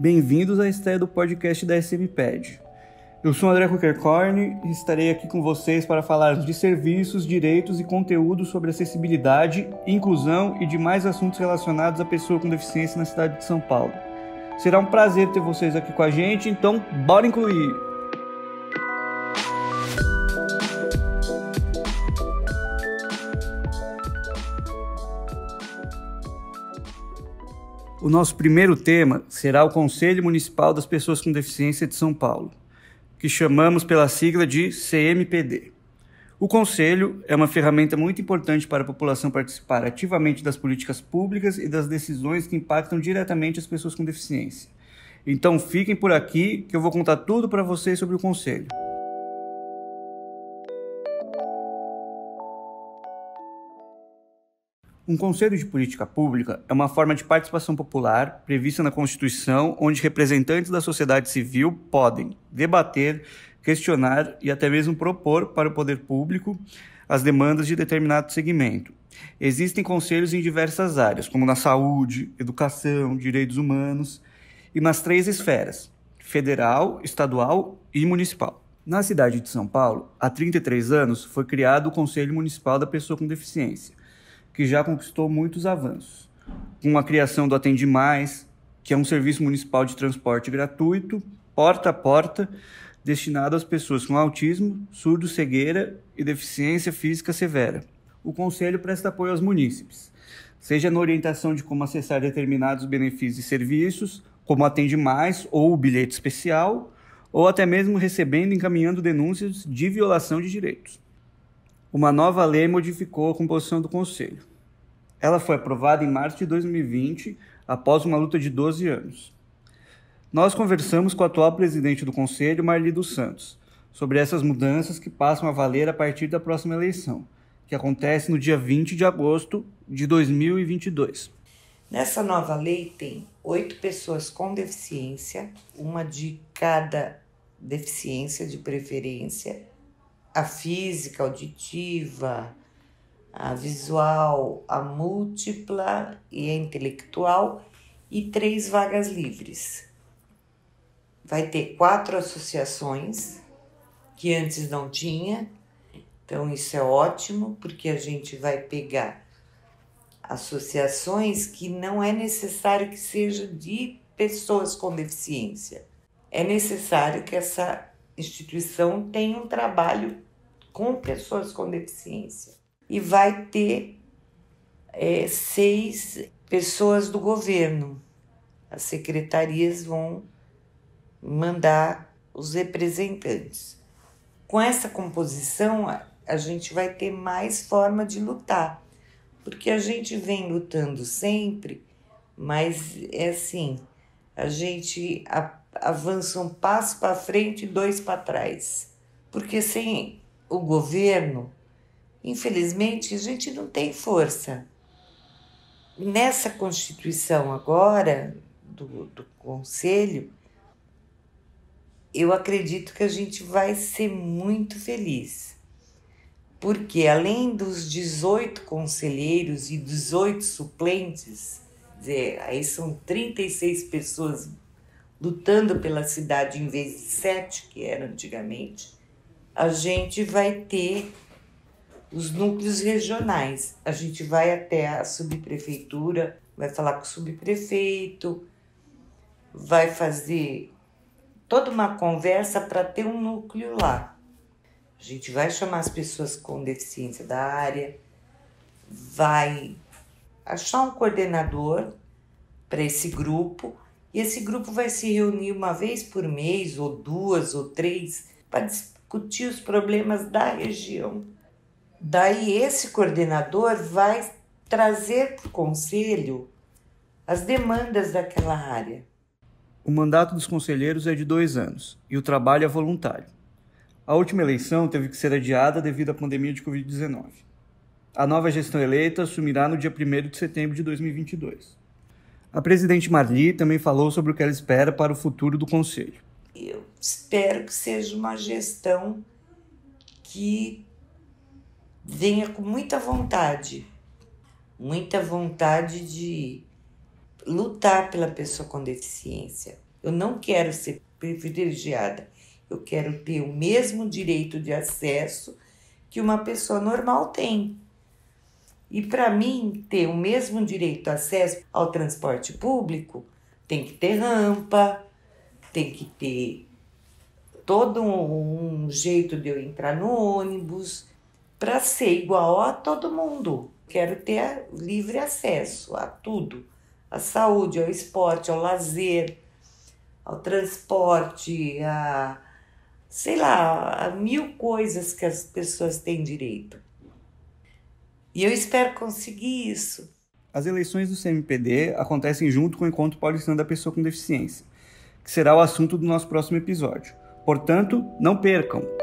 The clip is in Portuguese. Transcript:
Bem-vindos à estreia do podcast da SMPED. Eu sou André Kuckerkorn e estarei aqui com vocês para falar de serviços, direitos e conteúdo sobre acessibilidade, inclusão e demais assuntos relacionados à pessoa com deficiência na cidade de São Paulo. Será um prazer ter vocês aqui com a gente, então bora incluir! O nosso primeiro tema será o Conselho Municipal das Pessoas com Deficiência de São Paulo, que chamamos pela sigla de CMPD. O Conselho é uma ferramenta muito importante para a população participar ativamente das políticas públicas e das decisões que impactam diretamente as pessoas com deficiência. Então fiquem por aqui que eu vou contar tudo para vocês sobre o Conselho. Um conselho de política pública é uma forma de participação popular prevista na Constituição, onde representantes da sociedade civil podem debater, questionar e até mesmo propor para o poder público as demandas de determinado segmento. Existem conselhos em diversas áreas, como na saúde, educação, direitos humanos e nas três esferas: federal, estadual e municipal. Na cidade de São Paulo, há 33 anos, foi criado o Conselho Municipal da Pessoa com Deficiência que já conquistou muitos avanços, com a criação do Atende Mais, que é um serviço municipal de transporte gratuito, porta a porta, destinado às pessoas com autismo, surdo, cegueira e deficiência física severa. O Conselho presta apoio aos munícipes, seja na orientação de como acessar determinados benefícios e serviços, como Atende Mais ou o bilhete especial, ou até mesmo recebendo e encaminhando denúncias de violação de direitos uma nova lei modificou a composição do Conselho. Ela foi aprovada em março de 2020, após uma luta de 12 anos. Nós conversamos com a atual presidente do Conselho, Marli dos Santos, sobre essas mudanças que passam a valer a partir da próxima eleição, que acontece no dia 20 de agosto de 2022. Nessa nova lei tem oito pessoas com deficiência, uma de cada deficiência de preferência, a física, auditiva, a visual, a múltipla e a intelectual e três vagas livres. Vai ter quatro associações que antes não tinha, então isso é ótimo porque a gente vai pegar associações que não é necessário que seja de pessoas com deficiência. É necessário que essa instituição tem um trabalho com pessoas com deficiência e vai ter é, seis pessoas do governo. As secretarias vão mandar os representantes. Com essa composição, a gente vai ter mais forma de lutar, porque a gente vem lutando sempre, mas é assim: a gente avança um passo para frente e dois para trás. Porque sem o governo, infelizmente, a gente não tem força. Nessa Constituição agora, do, do Conselho, eu acredito que a gente vai ser muito feliz. Porque além dos 18 conselheiros e 18 suplentes, dizer, aí são 36 pessoas lutando pela cidade em vez de sete, que era antigamente, a gente vai ter os núcleos regionais. A gente vai até a subprefeitura, vai falar com o subprefeito, vai fazer toda uma conversa para ter um núcleo lá. A gente vai chamar as pessoas com deficiência da área, vai achar um coordenador para esse grupo e esse grupo vai se reunir uma vez por mês, ou duas, ou três, para discutir os problemas da região. Daí, esse coordenador vai trazer para o conselho as demandas daquela área. O mandato dos conselheiros é de dois anos e o trabalho é voluntário. A última eleição teve que ser adiada devido à pandemia de Covid-19. A nova gestão eleita assumirá no dia 1 de setembro de 2022. A presidente Marli também falou sobre o que ela espera para o futuro do Conselho. Eu espero que seja uma gestão que venha com muita vontade, muita vontade de lutar pela pessoa com deficiência. Eu não quero ser privilegiada, eu quero ter o mesmo direito de acesso que uma pessoa normal tem. E para mim, ter o mesmo direito de acesso ao transporte público, tem que ter rampa, tem que ter todo um jeito de eu entrar no ônibus, para ser igual a todo mundo. Quero ter livre acesso a tudo: a saúde, ao esporte, ao lazer, ao transporte, a sei lá, a mil coisas que as pessoas têm direito. E eu espero conseguir isso. As eleições do CMPD acontecem junto com o Encontro Paulistano da Pessoa com Deficiência, que será o assunto do nosso próximo episódio. Portanto, não percam!